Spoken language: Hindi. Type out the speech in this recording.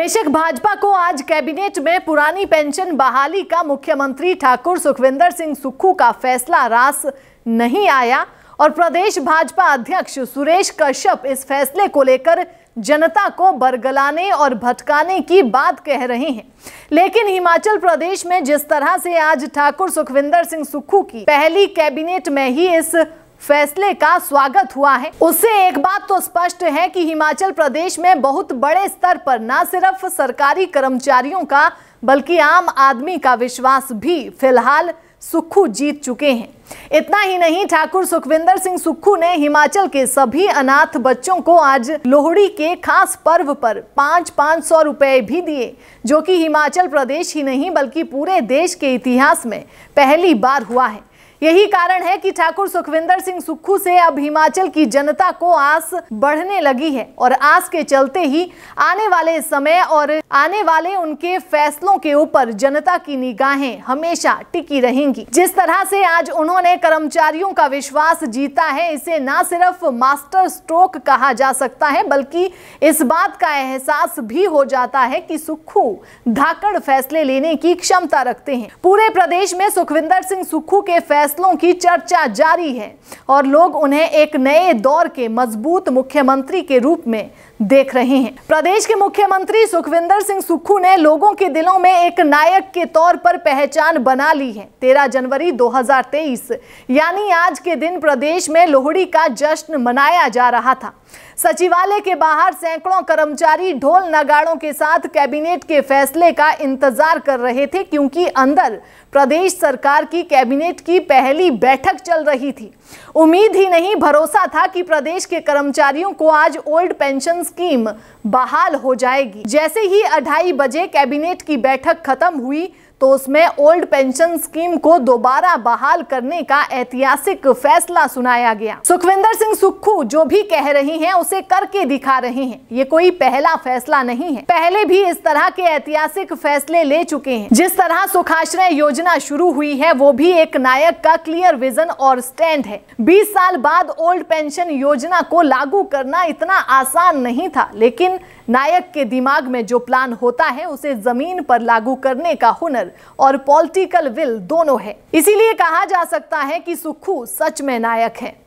बेशक भाजपा को आज कैबिनेट में पुरानी पेंशन बहाली का मुख्यमंत्री ठाकुर सुखविंदर सिंह सुक्खू का फैसला रास नहीं आया और प्रदेश भाजपा अध्यक्ष सुरेश कश्यप इस फैसले को लेकर जनता को बरगलाने और भटकाने की बात कह रहे हैं लेकिन हिमाचल प्रदेश में जिस तरह से आज ठाकुर सुखविंदर सिंह सुक्खू की पहली कैबिनेट में ही इस फैसले का स्वागत हुआ है उससे एक बात तो स्पष्ट है कि हिमाचल प्रदेश में बहुत बड़े स्तर पर न सिर्फ सरकारी कर्मचारियों का बल्कि आम आदमी का विश्वास भी फिलहाल सुक्खू जीत चुके हैं इतना ही नहीं ठाकुर सुखविंदर सिंह सुक्खू ने हिमाचल के सभी अनाथ बच्चों को आज लोहड़ी के खास पर्व पर पांच पांच सौ रुपए भी दिए जो कि हिमाचल प्रदेश ही नहीं बल्कि पूरे देश के इतिहास में पहली बार हुआ है यही कारण है कि ठाकुर सुखविंदर सिंह सुक्खू से अब हिमाचल की जनता को आस बढ़ने लगी है और आस के चलते ही आने वाले समय और आने वाले उनके फैसलों के ऊपर जनता की निगाहें हमेशा टिकी रहेंगी जिस तरह से आज उन्होंने कर्मचारियों का विश्वास जीता है इसे न सिर्फ मास्टर स्ट्रोक कहा जा सकता है बल्कि इस बात का एहसास भी हो जाता है कि सुक्खू धाकड़ फैसले लेने की क्षमता रखते हैं पूरे प्रदेश में सुखविंदर सिंह सुक्खू के फैसले फैसलों की चर्चा जारी है और लोग उन्हें एक नए दौर के मजबूत मुख्यमंत्री के रूप में देख रहे हैं प्रदेश के मुख्यमंत्री सुखविंदर सिंह सुक्खू ने लोगों के दिलों में एक नायक के तौर पर पहचान बना ली है 13 जनवरी 2023 यानी आज के दिन प्रदेश में लोहड़ी का जश्न मनाया जा रहा था सचिवालय के बाहर सैकड़ों कर्मचारी ढोल नगाड़ों के साथ कैबिनेट के फैसले का इंतजार कर रहे थे क्योंकि अंदर प्रदेश सरकार की कैबिनेट की पहली बैठक चल रही थी उम्मीद ही नहीं भरोसा था कि प्रदेश के कर्मचारियों को आज ओल्ड पेंशन स्कीम बहाल हो जाएगी जैसे ही अढ़ाई बजे कैबिनेट की बैठक खत्म हुई तो उसमें ओल्ड पेंशन स्कीम को दोबारा बहाल करने का ऐतिहासिक फैसला सुनाया गया सुखविंदर सिंह सुक्खू जो भी कह रही हैं उसे करके दिखा रही हैं ये कोई पहला फैसला नहीं है पहले भी इस तरह के ऐतिहासिक फैसले ले चुके हैं जिस तरह सुखाश्रय योजना शुरू हुई है वो भी एक नायक का क्लियर विजन और स्टैंड है बीस साल बाद ओल्ड पेंशन योजना को लागू करना इतना आसान नहीं था लेकिन नायक के दिमाग में जो प्लान होता है उसे जमीन पर लागू करने का हुनर और पॉलिटिकल विल दोनों है इसीलिए कहा जा सकता है कि सुखू सच में नायक है